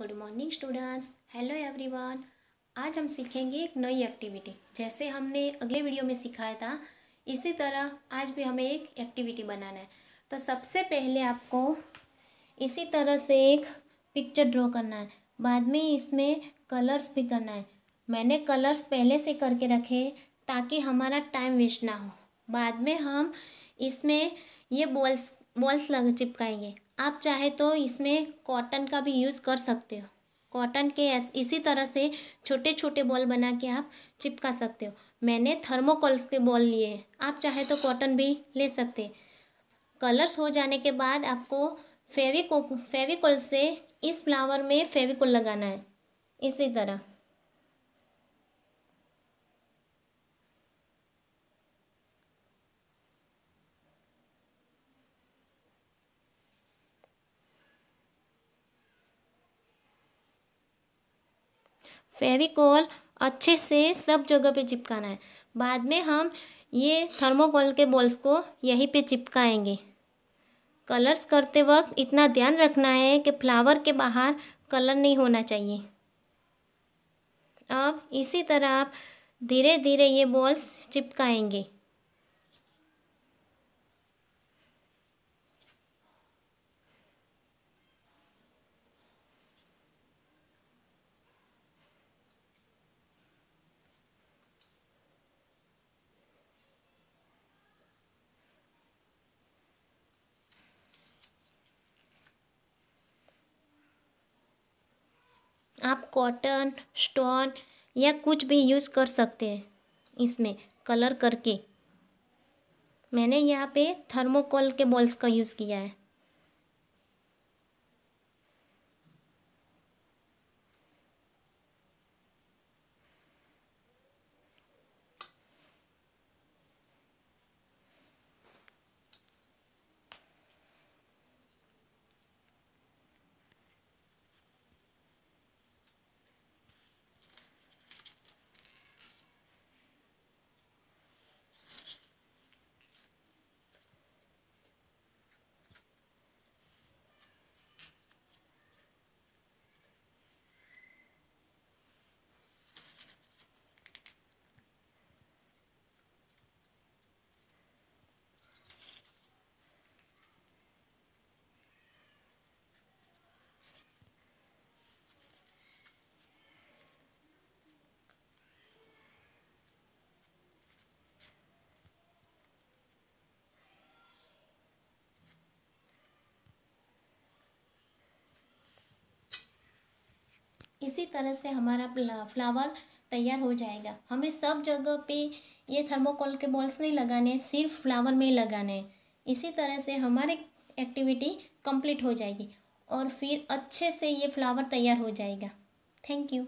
good morning students hello everyone आज हम सीखेंगे एक नई एक्टिविटी जैसे हमने अगले वीडियो में सिखाया था इसी तरह आज भी हमें एक एक्टिविटी बनाना है तो सबसे पहले आपको इसी तरह से एक पिक्चर ड्रॉ करना है बाद में इसमें कलर्स भी करना है मैंने कलर्स पहले से करके रखे ताकि हमारा टाइम वेस्ट ना हो बाद में हम इसमें ये बॉल्स बॉल्स लग चिपकाएंगे आप चाहे तो इसमें कॉटन का भी यूज़ कर सकते हो कॉटन के इसी तरह से छोटे छोटे बॉल बना के आप चिपका सकते हो मैंने थर्मोकोल्स के बॉल लिए आप चाहे तो कॉटन भी ले सकते कलर्स हो जाने के बाद आपको फेविको फेविकोल से इस फ्लावर में फेविकोल लगाना है इसी तरह फेविकॉल अच्छे से सब जगह पे चिपकाना है बाद में हम ये थर्मोकोल के बॉल्स को यहीं पे चिपकाएंगे कलर्स करते वक्त इतना ध्यान रखना है कि फ्लावर के बाहर कलर नहीं होना चाहिए अब इसी तरह आप धीरे धीरे ये बॉल्स चिपकाएंगे आप कॉटन स्टोन या कुछ भी यूज़ कर सकते हैं इसमें कलर करके मैंने यहाँ पे थर्मोकोल के बॉल्स का यूज़ किया है इसी तरह से हमारा फ्लावर तैयार हो जाएगा हमें सब जगह पे ये थर्मोकोल के बॉल्स नहीं लगाने सिर्फ फ्लावर में ही लगाने इसी तरह से हमारी एक्टिविटी कंप्लीट हो जाएगी और फिर अच्छे से ये फ्लावर तैयार हो जाएगा थैंक यू